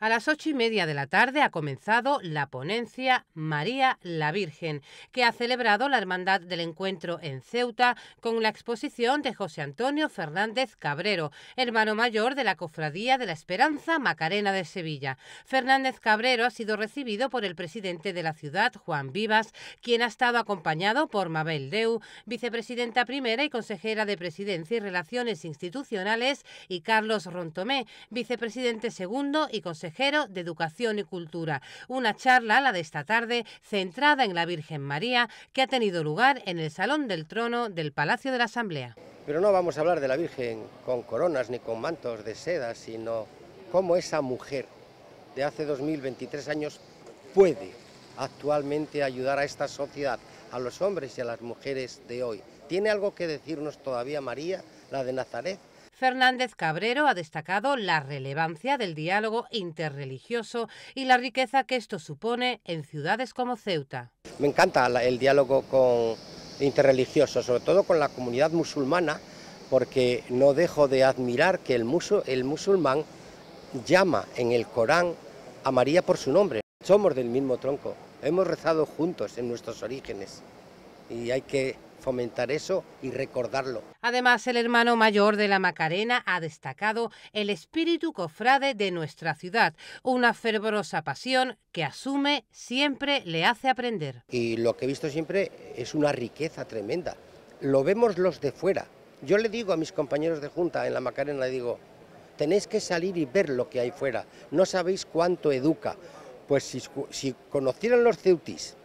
A las ocho y media de la tarde ha comenzado la ponencia María la Virgen, que ha celebrado la Hermandad del Encuentro en Ceuta con la exposición de José Antonio Fernández Cabrero, hermano mayor de la Cofradía de la Esperanza Macarena de Sevilla. Fernández Cabrero ha sido recibido por el presidente de la ciudad, Juan Vivas, quien ha estado acompañado por Mabel Deu, vicepresidenta primera y consejera de Presidencia y Relaciones Institucionales, y Carlos Rontomé, vicepresidente segundo y consejero de Educación y Cultura. Una charla, la de esta tarde, centrada en la Virgen María, que ha tenido lugar en el Salón del Trono del Palacio de la Asamblea. Pero no vamos a hablar de la Virgen con coronas ni con mantos de seda, sino cómo esa mujer de hace 2023 años puede actualmente ayudar a esta sociedad, a los hombres y a las mujeres de hoy. ¿Tiene algo que decirnos todavía María, la de Nazaret? Fernández Cabrero ha destacado la relevancia del diálogo interreligioso y la riqueza que esto supone en ciudades como Ceuta. Me encanta el diálogo con interreligioso, sobre todo con la comunidad musulmana, porque no dejo de admirar que el, el musulmán llama en el Corán a María por su nombre. Somos del mismo tronco, hemos rezado juntos en nuestros orígenes y hay que fomentar eso y recordarlo. Además, el hermano mayor de la Macarena ha destacado el espíritu cofrade de nuestra ciudad, una fervorosa pasión que asume siempre le hace aprender. Y lo que he visto siempre es una riqueza tremenda. Lo vemos los de fuera. Yo le digo a mis compañeros de junta en la Macarena, le digo, tenéis que salir y ver lo que hay fuera. No sabéis cuánto educa. Pues si, conocieran los ceutis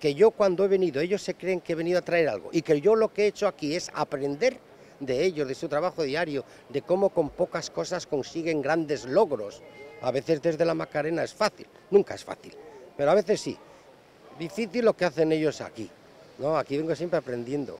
que yo cuando he venido, ellos se creen que he venido a traer algo y que yo lo que he hecho aquí es aprender de ellos, de su trabajo diario, de cómo con pocas cosas consiguen grandes logros. A veces desde la Macarena es fácil, nunca es fácil, pero a veces sí. Difícil lo que hacen ellos aquí. No, aquí vengo siempre aprendiendo.